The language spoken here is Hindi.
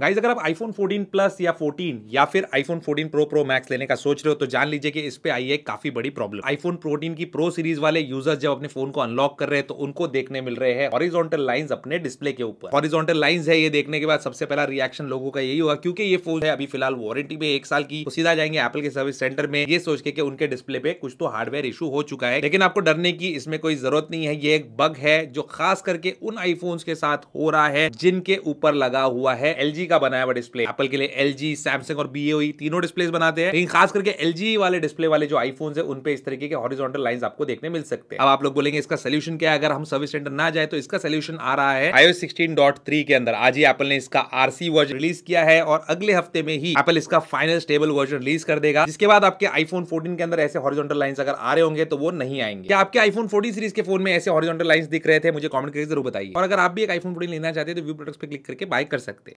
गाइज अगर आप आईफोन 14 प्लस या 14 या फिर आईफोन 14 प्रो प्रो मैक्स लेने का सोच रहे हो तो जान लीजिए कि इस पे आई है काफी बड़ी प्रॉब्लम आईफोन 14 की प्रो सीरीज वाले यूजर्स जब अपने फोन को अनलॉक कर रहे हैं तो उनको देखने मिल रहे हैं हॉरिजॉन्टल लाइंस अपने डिस्प्ले के ऊपर हॉरिजॉन्टल लाइन है ये देखने के बाद सबसे पहला रिएक्शन लोगों का यही होगा क्योंकि ये फोन है अभी फिलहाल वारंटी में एक साल की तो सीधा जाएंगे एपल के सर्विस सेंटर में ये सोच के उनके डिस्प्ले पे कुछ तो हार्डवेयर इशू हो चुका है लेकिन आपको डरने की इसमें कोई जरूरत नहीं है ये एक बग है जो खास करके उन आईफोन के साथ हो रहा है जिनके ऊपर लगा हुआ है एल LG का बनाया हुआ डिस्प्ले एप्पल के लिए एल जी सैमसंग और बीओ e तीनों डिस्प्ले बनाते हैं लेकिन खास करके एल वाले डिस्प्ले वाले जो आईफोन है उनपे इस तरीके के हॉरिजॉन्टल लाइन आपको देखने मिल सकते हैं अब आप लोग बोलेंगे इसका सोल्यूशन क्या है अगर हम सर्विस सेंटर ना जाए तो इसका सोल्यूशन आ रहा है आईओ सिक्सटीन के अंदर आज ही एप्पल ने इसका आरसी वर्जन रिलीज किया है और अगले हफ्ते में ही एप्पल इसका फाइनल स्टेबल वर्जन रिलीज कर देगा जिसके बाद आपके आईफोन फोर्टीन के अंदर ऐसे हॉरिजॉन्टल लाइन अगर आ रहे होंगे तो वो नहीं आएंगे क्या आपके आईफोन 14 सीरीज के फोन में ऐसे हॉरिजॉन्टल लाइन दिख रहे थे मुझे कमेंट करके जरूर बताइए और अगर आप भी एक आईफोन 14 लेना चाहते हैं तो व्यू प्रोडक्ट्स पे क्लिक करके बाय कर सकते हैं